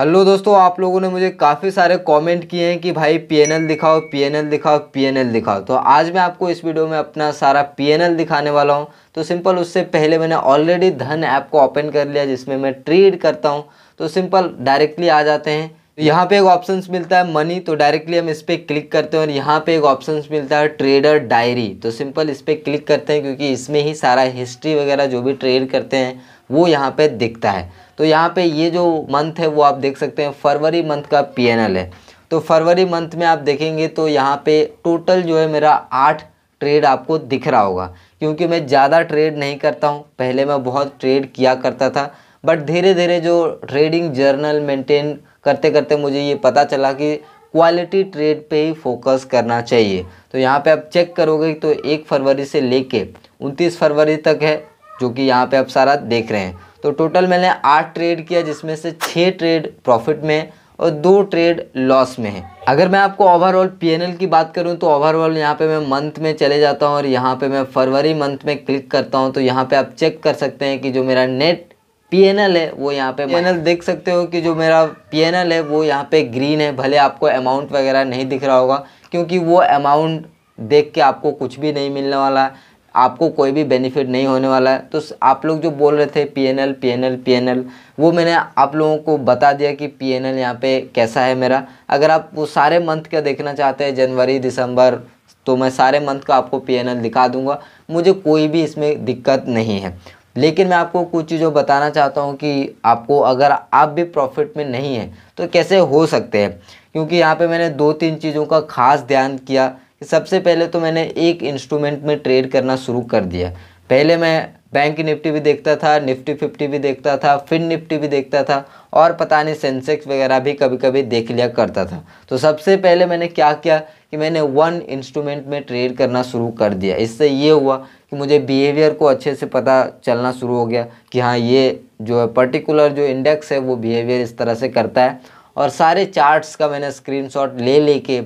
hello दोस्तों आप लोगों ने मुझे काफ़ी सारे कमेंट किए हैं कि भाई पीएनएल दिखाओ पीएनएल दिखाओ पीएनएल दिखाओ तो आज मैं आपको इस वीडियो में अपना सारा पीएनएल दिखाने वाला हूं तो सिंपल उससे पहले मैंने ऑलरेडी धन ऐप को ओपन कर लिया जिसमें मैं ट्रेड करता हूं तो सिंपल डायरेक्टली आ जाते हैं तो यहाँ पे एक ऑप्शन मिलता है मनी तो डायरेक्टली हम इस पर क्लिक करते हैं और यहाँ पे एक ऑप्शन मिलता है ट्रेडर डायरी तो सिंपल इस पर क्लिक करते हैं क्योंकि इसमें ही सारा हिस्ट्री वगैरह जो भी ट्रेड करते हैं वो यहाँ पे दिखता है तो यहाँ पे ये जो मंथ है वो आप देख सकते हैं फरवरी मंथ का पी है तो फरवरी मंथ में आप देखेंगे तो यहाँ पे टोटल जो है मेरा आठ ट्रेड आपको दिख रहा होगा क्योंकि मैं ज़्यादा ट्रेड नहीं करता हूँ पहले मैं बहुत ट्रेड किया करता था बट धीरे धीरे जो ट्रेडिंग जर्नल मेंटेन करते करते मुझे ये पता चला कि क्वालिटी ट्रेड पे ही फोकस करना चाहिए तो यहाँ पे आप चेक करोगे तो एक फरवरी से लेके 29 फरवरी तक है जो कि यहाँ पे आप सारा देख रहे हैं तो टोटल मैंने आठ ट्रेड किया जिसमें से छः ट्रेड प्रॉफिट में और दो ट्रेड लॉस में है अगर मैं आपको ओवरऑल पीएनएल की बात करूं तो ओवरऑल यहाँ पे मैं मंथ में चले जाता हूं और यहाँ पे मैं फरवरी मंथ में क्लिक करता हूं तो यहाँ पे आप चेक कर सकते हैं कि जो मेरा नेट पीएनएल है वो यहाँ पे पीएनएल देख सकते हो कि जो मेरा पीएनएल है वो यहाँ पे ग्रीन है भले आपको अमाउंट वगैरह नहीं दिख रहा होगा क्योंकि वो अमाउंट देख के आपको कुछ भी नहीं मिलने वाला है आपको कोई भी बेनिफिट नहीं होने वाला है तो आप लोग जो बोल रहे थे पीएनएल पीएनएल पीएनएल वो मैंने आप लोगों को बता दिया कि पीएनएल यहाँ पे कैसा है मेरा अगर आप वो सारे मंथ का देखना चाहते हैं जनवरी दिसंबर तो मैं सारे मंथ का आपको पीएनएल दिखा दूंगा मुझे कोई भी इसमें दिक्कत नहीं है लेकिन मैं आपको कुछ चीज़ों बताना चाहता हूँ कि आपको अगर आप भी प्रॉफिट में नहीं हैं तो कैसे हो सकते हैं क्योंकि यहाँ पर मैंने दो तीन चीज़ों का खास ध्यान किया कि सबसे पहले तो मैंने एक इंस्ट्रूमेंट में ट्रेड करना शुरू कर दिया पहले मैं बैंक निफ्टी भी देखता था निफ्टी फिफ्टी भी देखता था फिन निफ्टी भी देखता था और पता नहीं सेंसेक्स वगैरह भी कभी कभी देख लिया करता था तो सबसे पहले मैंने क्या किया कि मैंने वन इंस्ट्रूमेंट में ट्रेड करना शुरू कर दिया इससे ये हुआ कि मुझे बिहेवियर को अच्छे से पता चलना शुरू हो गया कि हाँ ये जो है पर्टिकुलर जो इंडेक्स है वो बिहेवियर इस तरह से करता है और सारे चार्ट्स का मैंने स्क्रीनशॉट ले लेके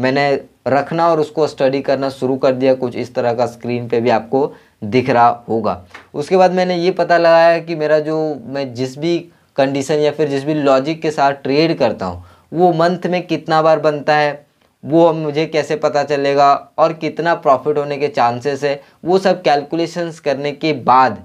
मैंने रखना और उसको स्टडी करना शुरू कर दिया कुछ इस तरह का स्क्रीन पे भी आपको दिख रहा होगा उसके बाद मैंने ये पता लगाया कि मेरा जो मैं जिस भी कंडीशन या फिर जिस भी लॉजिक के साथ ट्रेड करता हूँ वो मंथ में कितना बार बनता है वो मुझे कैसे पता चलेगा और कितना प्रॉफिट होने के चांसेस है वो सब कैलकुलेशंस करने के बाद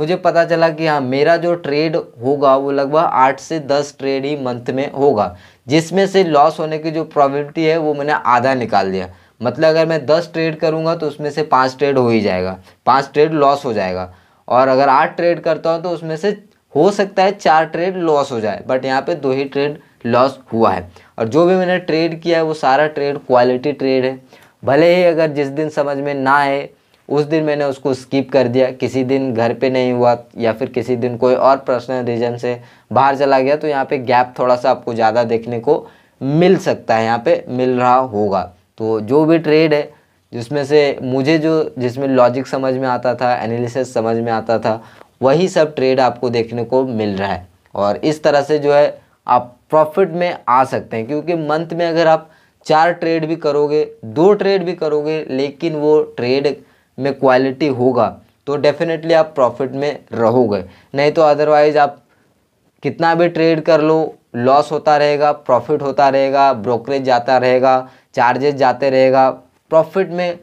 मुझे पता चला कि हाँ मेरा जो ट्रेड होगा वो लगभग आठ से दस ट्रेड ही मंथ में होगा जिसमें से लॉस होने की जो प्रॉबिलिटी है वो मैंने आधा निकाल दिया मतलब अगर मैं दस ट्रेड करूँगा तो उसमें से पाँच ट्रेड हो ही जाएगा पाँच ट्रेड लॉस हो जाएगा और अगर आठ ट्रेड करता हूँ तो उसमें से हो सकता है चार ट्रेड लॉस हो जाए बट यहाँ पे दो ही ट्रेड लॉस हुआ है और जो भी मैंने ट्रेड किया है वो सारा ट्रेड क्वालिटी ट्रेड है भले ही अगर जिस दिन समझ में ना आए उस दिन मैंने उसको स्किप कर दिया किसी दिन घर पे नहीं हुआ या फिर किसी दिन कोई और पर्सनल रीजन से बाहर चला गया तो यहाँ पे गैप थोड़ा सा आपको ज़्यादा देखने को मिल सकता है यहाँ पे मिल रहा होगा तो जो भी ट्रेड है जिसमें से मुझे जो जिसमें लॉजिक समझ में आता था एनालिसिस समझ में आता था वही सब ट्रेड आपको देखने को मिल रहा है और इस तरह से जो है आप प्रॉफिट में आ सकते हैं क्योंकि मंथ में अगर आप चार ट्रेड भी करोगे दो ट्रेड भी करोगे लेकिन वो ट्रेड में क्वालिटी होगा तो डेफिनेटली आप प्रॉफिट में रहोगे नहीं तो अदरवाइज़ आप कितना भी ट्रेड कर लो लॉस होता रहेगा प्रॉफिट होता रहेगा ब्रोकरेज जाता रहेगा चार्जेस जाते रहेगा प्रॉफिट में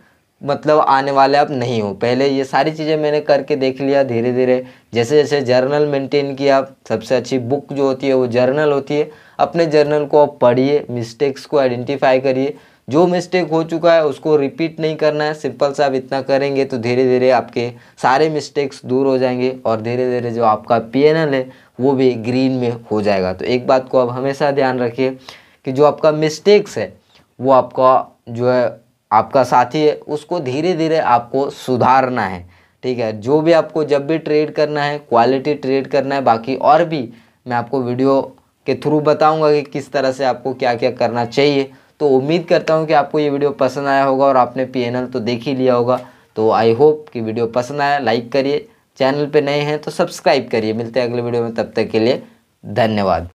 मतलब आने वाले आप नहीं हो पहले ये सारी चीज़ें मैंने करके देख लिया धीरे धीरे जैसे जैसे जर्नल मेंटेन किया सबसे अच्छी बुक जो होती है वो जर्नल होती है अपने जर्नल को आप पढ़िए मिस्टेक्स को आइडेंटिफाई करिए जो मिस्टेक हो चुका है उसको रिपीट नहीं करना है सिंपल से आप इतना करेंगे तो धीरे धीरे आपके सारे मिस्टेक्स दूर हो जाएंगे और धीरे धीरे जो आपका पी है वो भी ग्रीन में हो जाएगा तो एक बात को आप हमेशा ध्यान रखिए कि जो आपका मिस्टेक्स है वो आपका जो है आपका साथी है उसको धीरे धीरे आपको सुधारना है ठीक है जो भी आपको जब भी ट्रेड करना है क्वालिटी ट्रेड करना है बाकी और भी मैं आपको वीडियो के थ्रू बताऊंगा कि किस तरह से आपको क्या क्या करना चाहिए तो उम्मीद करता हूँ कि आपको ये वीडियो पसंद आया होगा और आपने पी तो देख ही लिया होगा तो आई होप कि वीडियो पसंद आया लाइक करिए चैनल पे नए हैं तो सब्सक्राइब करिए मिलते हैं अगले वीडियो में तब तक के लिए धन्यवाद